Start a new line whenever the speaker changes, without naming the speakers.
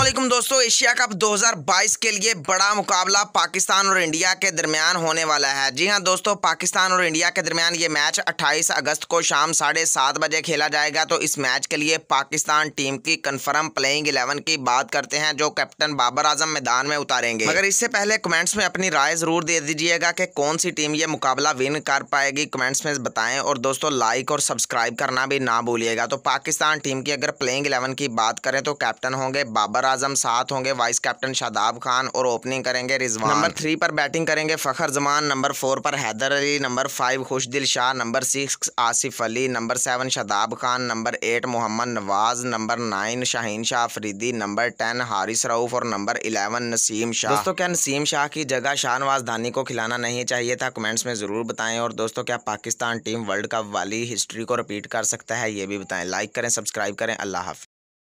असलम दोस्तों Asia cup 2022 के लिए बड़ा मुकाबला पाकिस्तान और इंडिया के दरमियान होने वाला है जी हां दोस्तों पाकिस्तान और इंडिया के दरमियान ये मैच 28 अगस्त को शाम साढ़े सात बजे खेला जाएगा तो इस मैच के लिए पाकिस्तान टीम की कंफर्म प्लेइंग 11 की बात करते हैं जो कैप्टन बाबर आजम मैदान में उतारेंगे मगर इससे पहले कमेंट्स में अपनी राय जरूर दे दीजिएगा कि कौन सी टीम ये मुकाबला विन कर पाएगी कमेंट्स में बताएं और दोस्तों लाइक और सब्सक्राइब करना भी ना भूलिएगा तो पाकिस्तान टीम की अगर प्लेइंग इलेवन की बात करें तो कैप्टन होंगे बाबर आजम साथ होंगे वाइस कैप्टन शादाब खान और ओपनिंग करेंगे रिजवान नंबर थ्री पर बैटिंग करेंगे फ़खर जमान नंबर फोर पर Haider Ali number five Khushdil Shah number six Asif Ali number seven Shadab Khan number eight Mohammad Nawaz number nine Shaheen Shah Afridi number ten Haris Rauf और नंबर इलेवन नसीम शाह दोस्तों क्या नसीम शाह की जगह शाहनवाज धानी को खिलाना नहीं चाहिए था कमेंट्स में ज़रूर बताएं और दोस्तों क्या पाकिस्तान
टीम वर्ल्ड कप वाली हिस्ट्री को रिपीट कर सकता है ये भी बताएं लाइक करें सब्सक्राइब करें अल्लाह हाफि